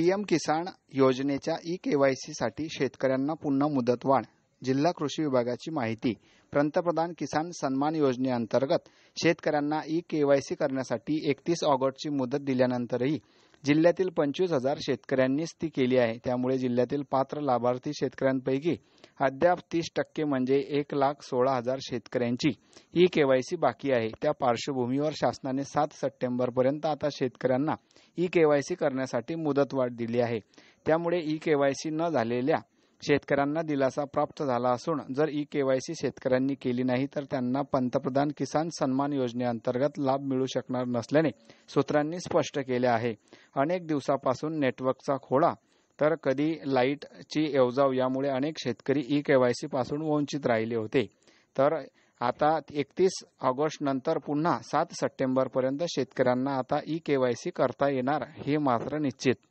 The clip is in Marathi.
पीएम किसान योजनेच्या ई साठी शेतकऱ्यांना पुन्हा मुदतवाढ जिल्हा कृषी विभागाची माहिती पंतप्रधान किसान सन्मान योजनेअंतर्गत शेतकऱ्यांना ई केवायसी करण्यासाठी एकतीस ऑगस्टची मुदत दिल्यानंतरही जिल्ह्यातील पंचवीस हजार शेतकऱ्यांनीच ती केली आहे त्यामुळे जिल्ह्यातील पात्र लाभार्थी शेतकऱ्यांपैकी अद्याप तीस टक्के म्हणजे एक लाख सोळा हजार शेतकऱ्यांची ई सी बाकी आहे त्या पार्श्वभूमीवर शासनाने सात सप्टेंबरपर्यंत आता शेतकऱ्यांना ई सी करण्यासाठी मुदतवाढ दिली आहे त्यामुळे ई केवायसी न झालेल्या शेतकऱ्यांना दिलासा प्राप्त झाला असून जर ई केवायसी शेतकऱ्यांनी केली नाही तर त्यांना पंतप्रधान किसान सन्मान योजनेअंतर्गत लाभ मिळू शकणार नसल्याने सूत्रांनी स्पष्ट केले आहे अनेक दिवसापासून नेटवर्कचा खोळा तर कधी लाईटची एवजाव यामुळे अनेक शेतकरी ई केवायसी पासून वंचित राहिले होते तर आता एकतीस ऑगस्ट नंतर पुन्हा सात सप्टेंबरपर्यंत शेतकऱ्यांना आता ई केवायसी करता येणार हे मात्र निश्चित